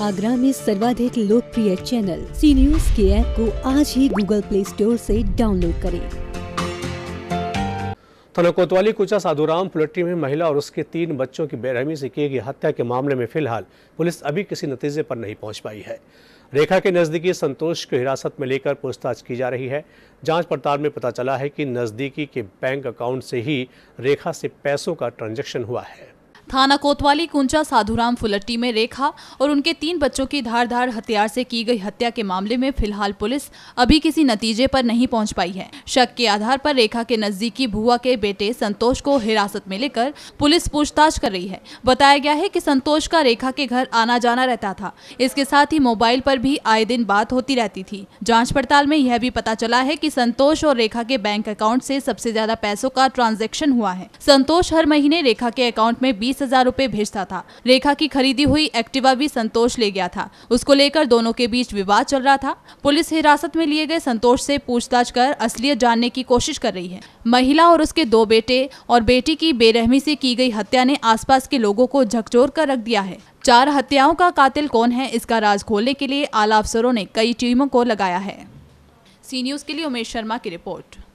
आगरा में सर्वाधिक लोकप्रिय चैनल सी न्यूज के ऐप को आज ही गूगल प्ले स्टोर से डाउनलोड करें थाना कोतवाली कुचा साधुराम पुलट्टी में महिला और उसके तीन बच्चों की बेरहमी से की गई हत्या के मामले में फिलहाल पुलिस अभी किसी नतीजे पर नहीं पहुंच पाई है रेखा के नज़दीकी संतोष को हिरासत में लेकर पूछताछ की जा रही है जांच पड़ताल में पता चला है कि नज़दीकी के बैंक अकाउंट से ही रेखा से पैसों का ट्रांजैक्शन हुआ है थाना कोतवाली कुंचा साधुराम फुलट्टी में रेखा और उनके तीन बच्चों की धारधार हथियार से की गई हत्या के मामले में फिलहाल पुलिस अभी किसी नतीजे पर नहीं पहुंच पाई है शक के आधार पर रेखा के नजदीकी भुआ के बेटे संतोष को हिरासत में लेकर पुलिस पूछताछ कर रही है बताया गया है की संतोष का रेखा के घर आना जाना रहता था इसके साथ ही मोबाइल पर भी आए दिन बात होती रहती थी जाँच पड़ताल में यह भी पता चला है की संतोष और रेखा के बैंक अकाउंट ऐसी सबसे ज्यादा पैसों का ट्रांजेक्शन हुआ है संतोष हर महीने रेखा के अकाउंट में बीस बीस हजार रूपए भेजता था रेखा की खरीदी हुई एक्टिवा भी संतोष ले गया था उसको लेकर दोनों के बीच विवाद चल रहा था पुलिस हिरासत में लिए गए संतोष से पूछताछ कर असलियत जानने की कोशिश कर रही है महिला और उसके दो बेटे और बेटी की बेरहमी से की गई हत्या ने आसपास के लोगों को झकझोर कर रख दिया है चार हत्याओं का कातिल कौन है इसका राज खोलने के लिए आला अफसरों ने कई टीमों को लगाया है सी न्यूज के लिए उमेश शर्मा की रिपोर्ट